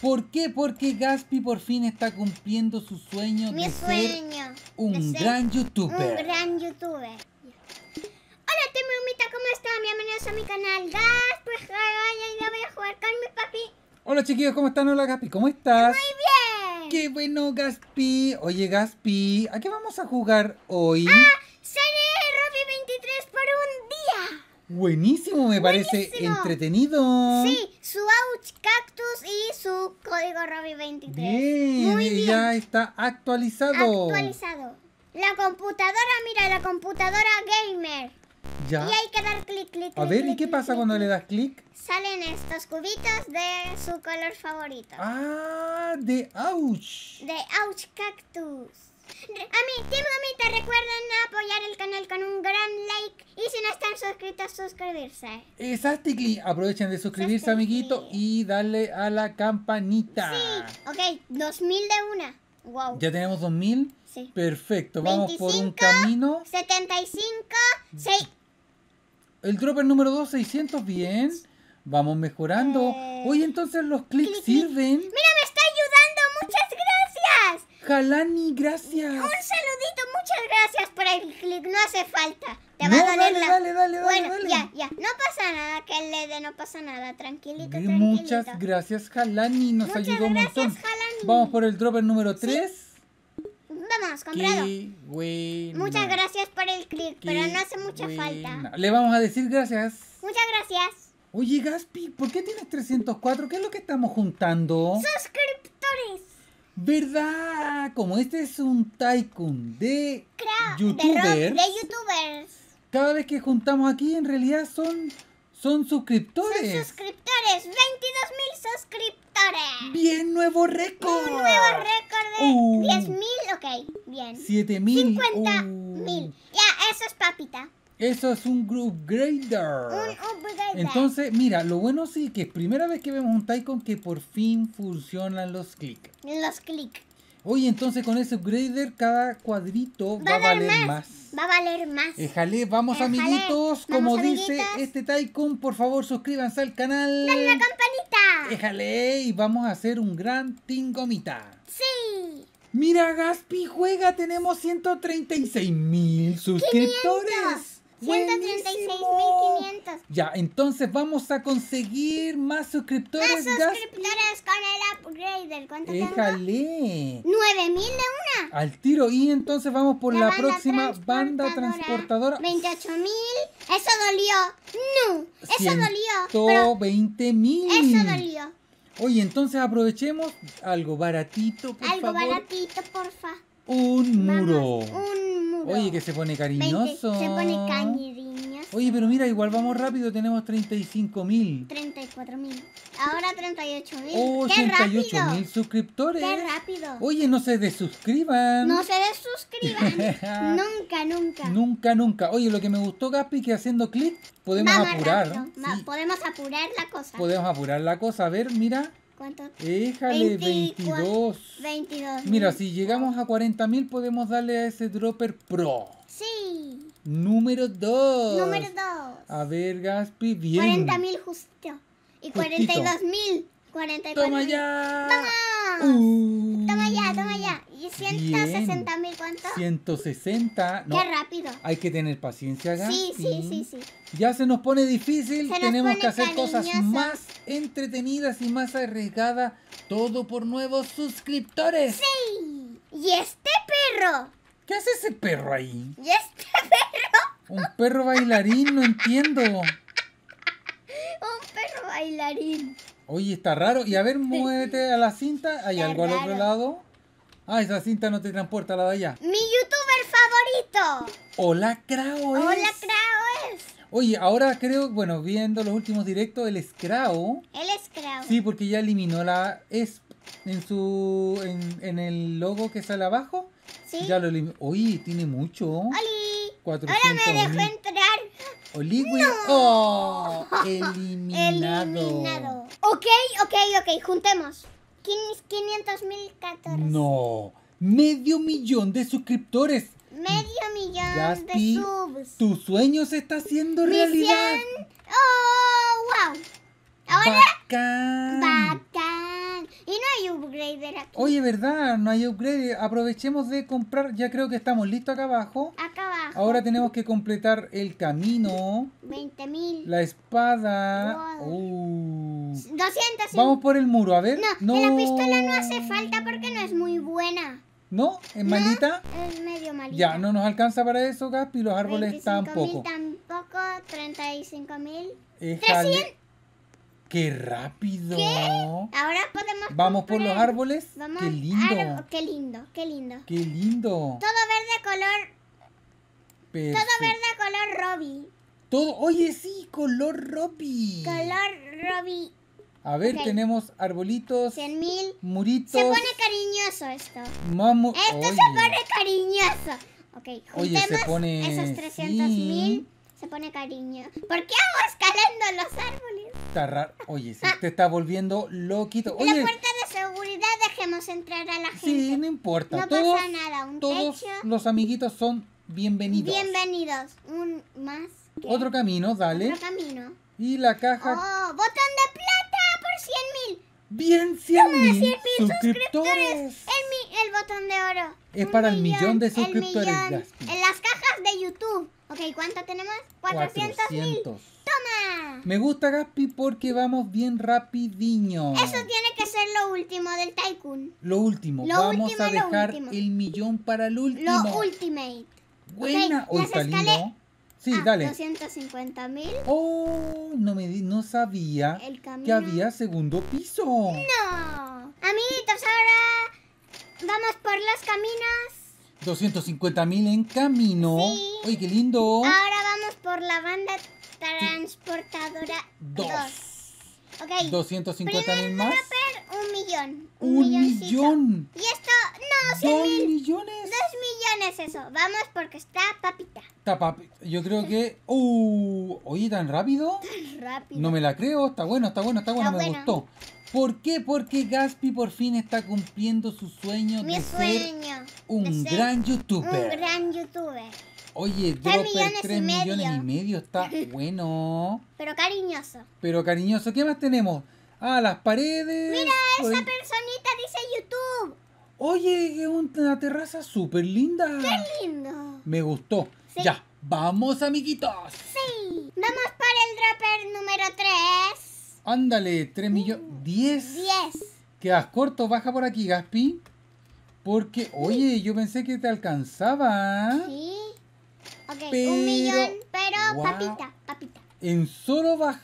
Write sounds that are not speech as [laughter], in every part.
¿Por qué? Porque Gaspi por fin está cumpliendo su sueño Mi de sueño ser un gran youtuber. Un gran youtuber. Hola, te ¿cómo están? Bienvenidos a mi canal Gaspi. Ya voy a jugar con mi papi. Hola, chiquillos, ¿cómo están? Hola, Gaspi, ¿cómo estás? Muy bien. Qué bueno, Gaspi. Oye, Gaspi, ¿a qué vamos a jugar hoy? Ah, seré Robbie 23 por un Buenísimo, me parece entretenido. Sí, su Ouch Cactus y su código Robbie 23. ya está actualizado. Actualizado. La computadora, mira, la computadora gamer. Ya. Y hay que dar clic, clic. A ver, ¿y qué pasa cuando le das clic? Salen estos cubitos de su color favorito. Ah, de Ouch. De Ouch Cactus. A mí, te recuerden apoyar el canal con un gran like están suscritos, suscribirse. Exactamente. Aprovechen de suscribirse, amiguito, y darle a la campanita. Sí, ok, 2000 de una. Wow. ¿Ya tenemos 2000? Sí. Perfecto, vamos por un camino. 75, 6. El dropper número 2, 600, bien. Vamos mejorando. Eh. Oye, entonces los clics sirven. Mira, me está ayudando. Jalani, gracias. Un saludito, muchas gracias por el clic, no hace falta. Te va no, a dar. la... dale, dale, Bueno, ya, ya. No pasa nada, que le dé, no pasa nada. Tranquilito, Muchas gracias, Jalani. Nos muchas ayudó gracias, un montón. Jalani. Vamos por el dropper número 3. Vamos, comprado. muchas gracias por el clic, pero no hace mucha falta. Le vamos a decir gracias. Muchas gracias. Oye, Gaspi, ¿por qué tienes 304? ¿Qué es lo que estamos juntando? Suscriptores. ¿Verdad? Como este es un tycoon de youtubers. De, youtubers. Cada vez que juntamos aquí, en realidad son, son suscriptores. Son suscriptores, 22 suscriptores. Bien, nuevo récord. Un nuevo récord de 10.000! ok, bien. ¡7.000! mil. Ya, eso es papita. Eso es un grader. Un upgrader. Entonces, mira, lo bueno sí que es primera vez que vemos un Tycoon que por fin funcionan los clics. Los clics. Oye, entonces con ese upgrader cada cuadrito va, a valer más. Va a valer más. Déjale, vamos amiguitos. como dice este Tycoon, por favor suscríbanse al canal. Dale la campanita. Déjale y vamos a hacer un gran tingomita. Sí. Mira, Gaspi, juega, tenemos 136 mil suscriptores. 136.500. Ya, entonces vamos a conseguir más suscriptores. Más suscriptores con el upgrader. ¿Cuánto Déjale. 9.000 de una. Al tiro. Y entonces vamos por la, banda próxima transportadora. banda transportadora. 28.000. Eso dolió. No. Eso dolió. 120.000. Eso dolió. Oye, entonces aprovechemos algo baratito, por favor. Algo baratito, porfa. Un muro. Oye, que se pone cariñoso. se pone cariñoso. Oye, pero mira, igual vamos rápido, tenemos 35.000. 34.000. Ahora 38.000. Oh, 88.000 suscriptores. ¡Qué rápido! Oye, no se desuscriban. No se desuscriban. [laughs] nunca, nunca. Nunca, nunca. Oye, lo que me gustó, Gaspi, que haciendo clic podemos apurar. Podemos apurar la cosa. Podemos apurar la cosa. A ver, mira. ¿Cuánto? 22. 22. Mira, si llegamos a 40.000 podemos darle a ese dropper pro. Sí. Número 2. Número 2. A ver, Gaspi, bien. 40.000 justo. Y 42.000. 44. Toma ya. Uh ya, toma mm, ya. ¿Y 160 mil cuánto? 160. No, Qué rápido. Hay que tener paciencia, Sí, sí, sí, sí. Ya se nos pone difícil. Tenemos que hacer cosas más entretenidas y más arriesgadas. Todo por nuevos suscriptores. Sí. ¿Y este perro? ¿Qué hace ese perro ahí? ¿Y este perro? Un perro bailarín, no entiendo. [laughs] Un perro bailarín. Oye, está raro. Y a ver, muévete a la cinta. Hay algo al otro lado. Ah, esa cinta no te transporta la de allá. Mi youtuber favorito. Hola, Krao. Hola, Krao. Oye, ahora creo, bueno, viendo los últimos directos, el Scrao. El Scrao. Sí, porque ya eliminó la es en su. en, el logo que sale abajo. Sí. Ya lo eliminó. Oye, tiene mucho. ¡Oli! ahora me dejó entrar. Oligui. ¡Oh! Eliminado. Eliminado. Ok, ok, ok, juntemos. 500.014. No. Medio millón de suscriptores. Medio millón de subs. Tu sueño se está haciendo realidad. Oh, wow. Ahora. Y no hay upgrader aquí. Oye, ¿verdad? No hay upgrader. Aprovechemos de comprar. Ya creo que estamos listos acá abajo. Acá abajo. Ahora tenemos que completar el camino. 20.000. La espada. Wow. Uh. 200. Vamos por el muro, a ver. No, la pistola no hace falta porque no es muy buena. ¿No? ¿Es malita? Es medio malita. Ya, no nos alcanza para eso, Gaspi. Los árboles tampoco. tampoco. tampoco. 35.000. 300. ¡Qué rápido! ¿Qué? Ahora podemos... ¿Vamos por los árboles? Vamos ¡Qué lindo! ¡Qué lindo! ¡Qué lindo! ¡Qué lindo! Todo verde color... Todo verde color robi. Todo... Oye, sí, color robi. Color robi. A ver, tenemos arbolitos. Cien mil. Muritos. Se pone cariñoso esto. Mamo... Esto se pone cariñoso. Ok, Oye, se pone... esos 300.000. mil. Se pone cariño. ¿Por qué hago escalando los árboles? Está raro. Oye, se ah. te está volviendo loquito. Oye. La puerta de seguridad dejemos entrar a la gente. Sí, no importa. No pasa nada. Un todos los amiguitos son bienvenidos. Bienvenidos. Un más. Otro camino, dale. Otro camino. Y la caja. ¡Oh! ¡Botón de plata por 100 mil! ¡Bien, 100 mil! suscriptores! El, el, botón de oro. Es para el millón de suscriptores. en las cajas de YouTube. Ok, ¿cuánto tenemos? 400 ¡Toma! Me gusta Gaspi porque vamos bien rapidinho. Eso tiene que ser lo último del Tycoon. Lo último. Lo vamos a dejar el millón para el último. Lo Ultimate. Buena. las Sí, ah, dale. 250 mil. Oh, no, me no sabía que había segundo piso. No. Amiguitos, ahora vamos por los caminos 250.000 en camino. Sí. Oye, qué lindo. Ahora vamos por la banda transportadora 2. Ok. 250.000 más. Rapper, un millón. Un, millón. Y esto, no, 100 mil. millones. Dos millones eso. Vamos porque está papita. Está papita. Yo creo que... Uh, oye, tan rápido. Tan rápido. No me la creo. Está bueno, está bueno, está bueno. me gustó. ¿Por qué? Porque Gaspi por fin está cumpliendo su sueño Mi de sueño ser un gran youtuber. Un gran youtuber. Oye, Dropper, millones 3 y millones medio. y medio está [laughs] bueno. Pero cariñoso. Pero cariñoso. ¿Qué más tenemos? Ah, las paredes. Mira, esa personita dice YouTube. Oye, es una terraza súper linda. ¡Qué lindo! Me gustó. Ya, vamos, amiguitos. Sí. Vamos para el Dropper número 3. Ándale, 3 millones. Mm, 10. 10. Quedas corto, baja por aquí, Gaspi. Porque, oye, yo pensé que te alcanzaba. Sí. Ok, un millón, pero papita, papita. En solo, baj,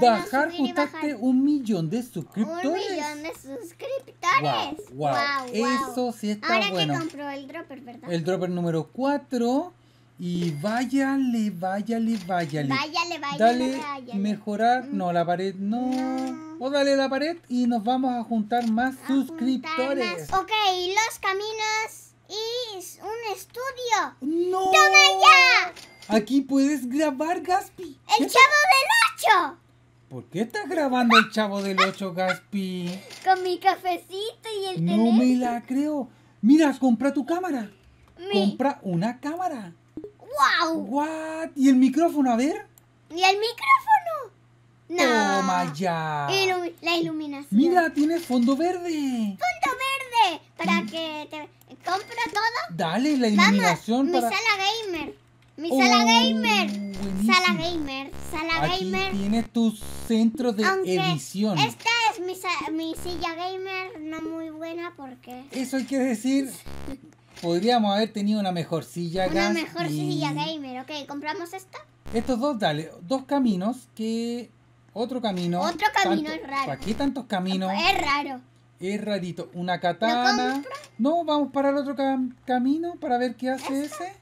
bajar juntaste bajar. un millón de suscriptores. Un millón de suscriptores. Wow, Eso sí está Ahora bueno. Ahora que compró el dropper, ¿verdad? El dropper número 4 y váyale, váyale, váyale. Váyale, váyale. Dale, váyale. mejorar. Mm. No, la pared no. no. O dale la pared y nos vamos a juntar más suscriptores. Ok, los caminos y un estudio. ¡No! ¡Toma ya! Aquí puedes grabar, Gaspi. ¡El chavo del 8! ¿Por qué estás grabando el chavo del 8, Gaspi? Con mi cafecito y el No me la creo. Mira, compra tu cámara. Compra una cámara. ¡Wow! ¿What? ¿Y el micrófono? A ver. ¿Y el micrófono? No. Toma oh, la iluminación. Mira, tiene fondo verde. Fondo verde. Para mm. que te compro todo. Dale, la iluminación. Mi sala gamer. Mi oh, sala gamer. Sala gamer. Sala Aquí gamer. Tienes tu centro de edición. Esta es mi, mi silla gamer, no muy buena porque. Eso quiere decir [laughs] podríamos haber tenido una mejor silla Una mejor silla gamer, ok, compramos esta. Estos dos, dale, dos caminos que. Otro camino. Otro camino es raro. ¿Para qué tantos caminos? Es raro. Es rarito. Una katana. No, vamos para el otro camino para ver qué hace ese.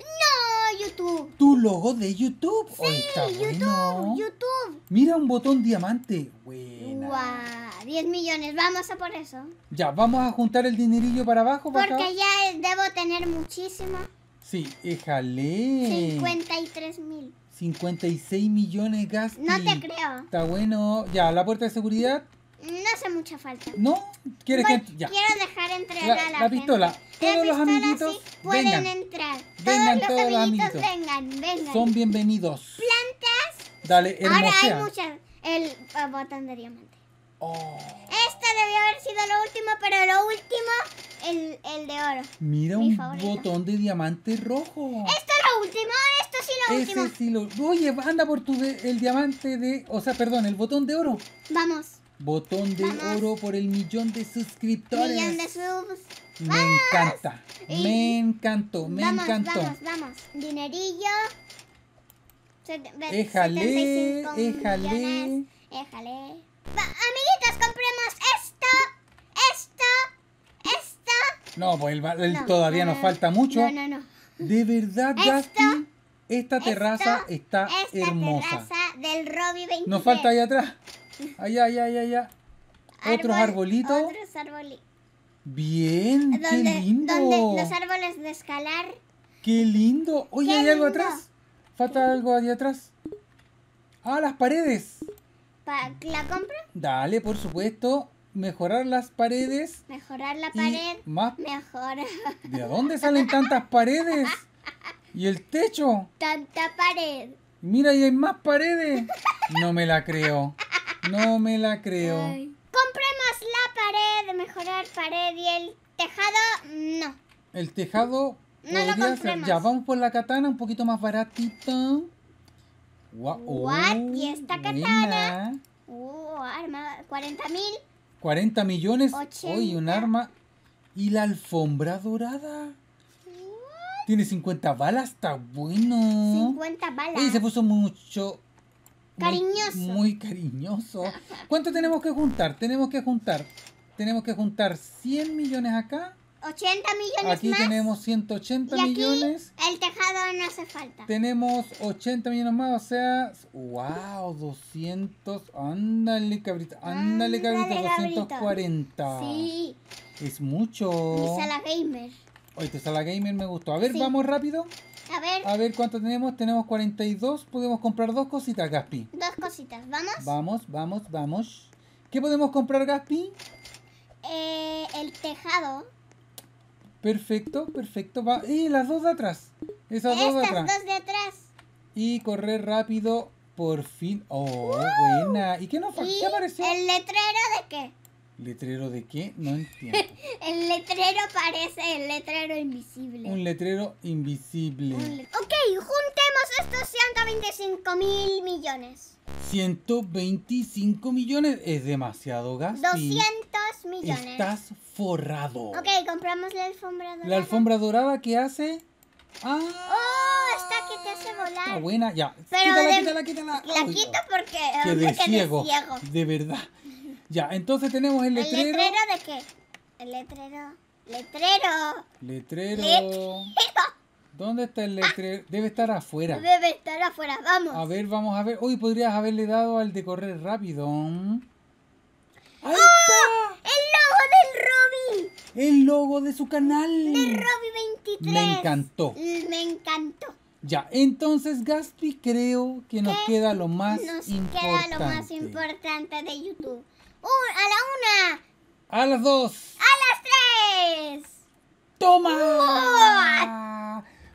No, YouTube. Tu logo de YouTube. Oh, sí, YouTube, YouTube. Mira un botón diamante. Buena. Wow. 10 millones, vamos a por eso. Ya, vamos a juntar el dinerillo para abajo. Para Porque ya debo tener muchísimo. Sí, éjale. 53 mil. 56 millones gastos. No te creo. Está bueno. Ya, la puerta de seguridad. No hace mucha falta. ¿No? ¿Quieres que ya. Quiero dejar entrar la, a la, la gente. pistola. Todos los amiguitos pueden entrar. Vengan todos, los, amiguitos, Vengan, Son bienvenidos. Plantas. Dale, Ahora hay muchas. El, el eh, botón de diamante. Oh. Este debió haber sido lo último, pero lo último, el, de oro. Mira un botón de diamante rojo. Esto es lo último, esto sí lo último. Oye, anda por tu el diamante de... O sea, perdón, el botón de oro. Vamos. Botón de oro por el millón de suscriptores. Millón de subs. Me encanta. Me encantó, me encantó. Vamos, vamos. Dinerillo. Déjale, déjale. Déjale. Amiguitos, compremos esto, esto, esto. No, pues todavía nos falta mucho. No, no, no. De verdad, Dusty, esta terraza está esta hermosa. Esta terraza del Robbie 23. Nos falta allá atrás. Allá, allá, allá, allá. otros arbolitos. Bien, ¿Dónde, qué lindo. los árboles de escalar. Qué lindo. Oye, hay algo atrás. Falta algo allá atrás. Ah, las paredes la compra? Dale, por supuesto. Mejorar las paredes. Mejorar la pared. Más. mejor ¿De dónde salen tantas paredes? ¿Y el techo? Tanta pared. Mira, y hay más paredes. No me la creo. No me la creo. Compremos la pared, mejorar pared y el tejado, no. El tejado no lo compremos. Ya vamos por la katana un poquito más baratita. What? Oh, y esta katana. Uh, arma 40 mil. 40 millones. Uy, un arma. Y la alfombra dorada. Tiene 50 balas, está bueno. 50 balas. Oye, se puso mucho. Cariñoso. muy cariñoso. ¿Cuánto tenemos que juntar? Tenemos que juntar. Tenemos que juntar 100 millones acá. 80 millones más. Aquí tenemos 180 y millones. El tejado no hace falta. Tenemos 80 millones más, o sea, wow, 200. Ándale, cabrita. Ah, ándale, cabrita, 240. Sí. Es mucho. Y sala gamer. sala gamer me gustó. A ver, vamos rápido. A ver. A ver cuánto tenemos. Tenemos 42. Podemos comprar dos cositas, Gaspi. Dos cositas. ¿Vamos? Vamos, vamos, vamos. ¿Qué podemos comprar, Gaspi? Eh, el tejado. Perfecto, perfecto. Va. Y las dos de atrás. Esas dos de atrás. Y correr rápido, por fin. Oh, buena. ¿Y qué nos falta apareció? ¿El letrero de qué? ¿Letrero de qué? No entiendo. [laughs] el letrero parece el letrero invisible. Un letrero invisible. ok, juntemos estos 125 mil millones. 125 millones es demasiado gasto. 200 millones. Estás forrado. Ok, compramos la alfombra dorada. La alfombra dorada que hace. ¡Ah! ¡Oh! Esta que te hace volar. Está buena, ya. quítala, quítala, quítala. La quito porque. Que de ciego. De verdad. Ya, entonces tenemos el letrero. ¿El letrero de qué? El letrero. Letrero. Letrero. ¿Dónde está el letrero? Ah. Debe estar afuera. Debe estar afuera, vamos. A ver, vamos a ver. Uy, podrías haberle dado al de correr rápido. ¡Ay! el logo de su canal. De Robbie 23. Me encantó. Me encantó. Ya, entonces Gaspi creo que nos queda lo más importante. Nos queda lo más importante de YouTube. a la una. A las dos. A las tres. ¡Toma!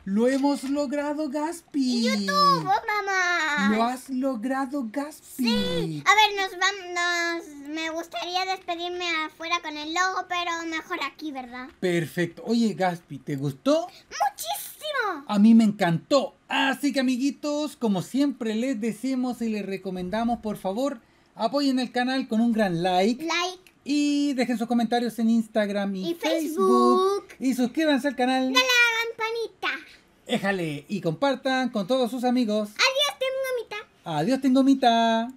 Lo hemos logrado, Gaspi. YouTube, mamá. Lo has logrado, Gaspi. Sí. A ver, nos vamos. me gustaría despedirme afuera con el logo, pero mejor aquí, ¿verdad? Perfecto. Oye, Gaspi, ¿te gustó? Muchísimo. A mí me encantó. Así que, amiguitos, como siempre les decimos y les recomendamos, por favor, apoyen el canal con un gran like. Like. Y dejen sus comentarios en Instagram y, Facebook. Facebook. Y suscríbanse al canal. Dale a la campanita. Déjale y compartan con todos sus amigos. Adiós, tengo mitad. Adiós, tengo mitad.